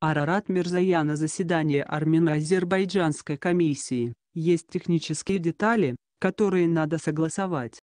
Арарат Мирзая на заседании Армяно-Азербайджанской комиссии. Есть технические детали, которые надо согласовать.